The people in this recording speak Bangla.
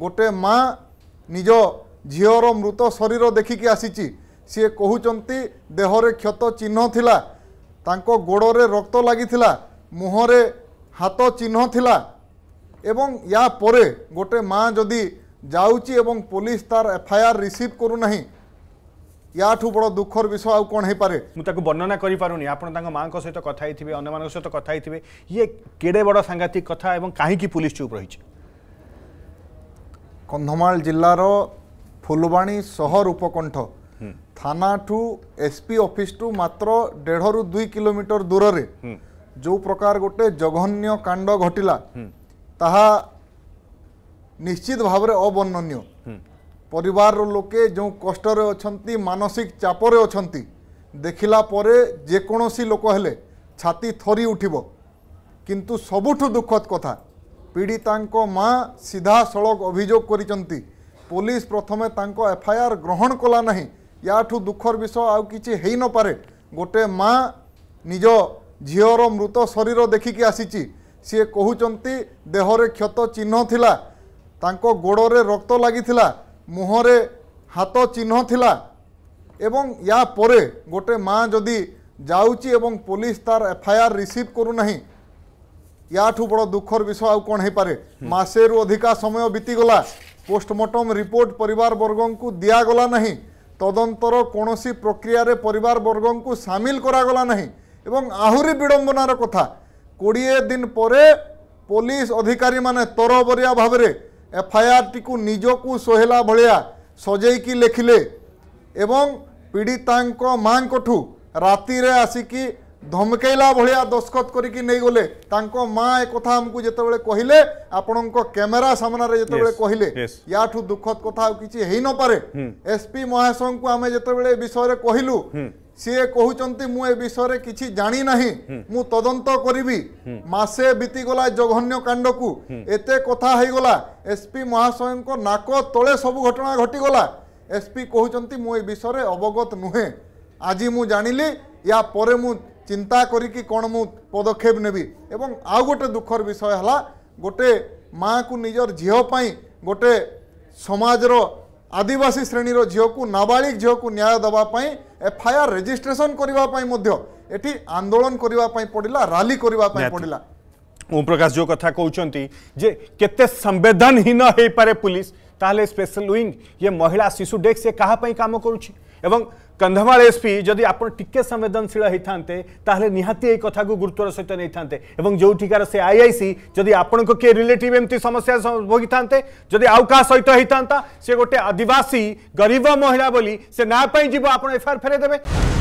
ଗୋଟେ ମା ନିଜ ଝିଅର ମୃତ ଶରୀର ଦେଖିକି ଆସିଛି ସିଏ କହୁଛନ୍ତି ଦେହରେ କ୍ଷତ ଚିହ୍ନ ଥିଲା ତାଙ୍କ ଗୋଡ଼ରେ ରକ୍ତ ଲାଗିଥିଲା ମୁହଁରେ ହାତ ଚିହ୍ନ ଥିଲା ଏବଂ ୟା ପରେ ଗୋଟେ ମା ଯଦି ଯାଉଛି ଏବଂ ପୋଲିସ ତାର ଏଫଆଇଆର୍ ରିସିଭ୍ କରୁନାହିଁ ইয়াঠু বড় দুঃখর বিষয় আউ কোণ হইপারে মু তাকে বর্ণনা করি পারুনি আপন তাঙ্ক মাঙ্ক সহিত কথা হইতিবে অন্যমানক সহিত কথা হইতিবে ইয়ে কেড়ে বড় সাংঘাতিক কথা এবং কাহিকি পুলিশ চুপ রহিছে କନ୍ଧମାଳ ଜିଲ୍ଲାର ଫୁଲବାଣୀ ସହର ଉପକଣ୍ଠ ଥାନାଠୁ ଏସ୍ପି ଅଫିସଠୁ ମାତ୍ର ଦେଢ଼ରୁ ଦୁଇ କିଲୋମିଟର ଦୂରରେ ଯେଉଁ ପ୍ରକାର ଗୋଟେ ଜଘନ୍ୟ କାଣ୍ଡ ଘଟିଲା ତାହା ନିଶ୍ଚିତ ଭାବରେ ଅବର୍ଣ୍ଣନୀୟ ପରିବାରର ଲୋକେ ଯେଉଁ କଷ୍ଟରେ ଅଛନ୍ତି ମାନସିକ ଚାପରେ ଅଛନ୍ତି ଦେଖିଲା ପରେ ଯେକୌଣସି ଲୋକ ହେଲେ ଛାତି ଥରି ଉଠିବ କିନ୍ତୁ ସବୁଠୁ ଦୁଃଖଦ କଥା পীড়িতা মা সিধা সড়ক অভিযোগ করেছেন পুলিশ প্রথমে তাঙ্ক এফআইআর গ্রহণ কলা না ইয়াঠু দুঃখর বিষয় আউ কিছু হয়ে নপরে গোটে মা নিজ ঝিওর মৃত শরীর দেখিকি আসিছি সি কুচার দেহরে ক্ষত চিহ্ন লা তাঙ্ক গোড়রে রক্ত লাগিলা মুহরে হাত চিহ্ন লা এবং ইয়াপরে গোটে মা যদি যাওছি এবং পুলিশ তার এফআইআর রিসিভ করু না ইয়াঠু বড় দুঃখর বিষয় আউ কোণ হইপারে মাসেরু অধিকা সময় বিতিগলা পোস্টমর্টম রিপোর্ট পরিবার বর্গঙ্কু দিয়াগলা নাহি তদন্তর কোণী প্রক্রিয়ারে পরিবার বর্গঙ্কু সামিল করাগলা নাহি এবং আহুরি বিড়ম্বনার কথা কোড়িয়ে দিন পরে পুলিশ অধিকারী মানে তরবরিয়া ভাবে এফআইআরটিকু নিজকু সোহেলা ভলিয়া সজেইকি লেখিলে এবং পীড়িতাঙ্ক মাঙ্কঠু রাতিরে আসিকি ଧମକେଇଲା ଭଳିଆ ଦସ୍ତଖତ କରିକି ନେଇଗଲେ ତାଙ୍କ ମା ଏ କଥା ଆମକୁ ଯେତେବେଳେ କହିଲେ ଆପଣଙ୍କ କ୍ୟାମେରା ସାମ୍ନାରେ ଯେତେବେଳେ କହିଲେ ୟାଠୁ ଦୁଃଖଦ କଥା ଆଉ କିଛି ହେଇନପାରେ ଏସ୍ପି ମହାଶୟଙ୍କୁ ଆମେ ଯେତେବେଳେ ଏ ବିଷୟରେ କହିଲୁ ସିଏ କହୁଛନ୍ତି ମୁଁ ଏ ବିଷୟରେ କିଛି ଜାଣି ନାହିଁ ମୁଁ ତଦନ୍ତ କରିବି ମାସେ ବିତିଗଲା ଜଘନ୍ୟ କାଣ୍ଡକୁ ଏତେ କଥା ହେଇଗଲା ଏସ୍ପି ମହାଶୟଙ୍କ ନାକ ତଳେ ସବୁ ଘଟଣା ଘଟିଗଲା ଏସ୍ପି କହୁଛନ୍ତି ମୁଁ ଏ ବିଷୟରେ ଅବଗତ ନୁହେଁ ଆଜି ମୁଁ ଜାଣିଲି ୟା ପରେ ମୁଁ চিন্তা করিকি কোণ মু পদক্ষেপ নেবি এবং আউ গোটে দুঃখর বিষয় হল গোটে মা কু নিজর ঝিও পাই গোটে সমাজর আদিবাসী শ্রেণীর ঝিওকু নাবালিক ঝিওকু ন্যায় দেওয়া পাই এফআইআর রেজিস্ট্রেশন করা পাই মধ্য এটি আন্দোলন করা পাই পড়িলা রালি করা পাই পড়িলা ওম প্রকাশ যে কথা কৌঁচ যে কেতে সংবেদনহীন হয়ে পারে পুলিশ ताले स्पेशल विंग ये महिला शिशु डेस्क ये कापी कम एवं कंधमाल एसपी जदि आप संवेदनशील होता है निहाती एक कथा को गुरुत्वर सहित नहीं था एवं जो से आई आई सी जदि आपण किए रिलेटिव एमती समस्या भोगी था जदि आउ का सहित होता से गोटे आदिवासी गरीब महिला बोली से ना जीव आप एफआईआर फेरदेवे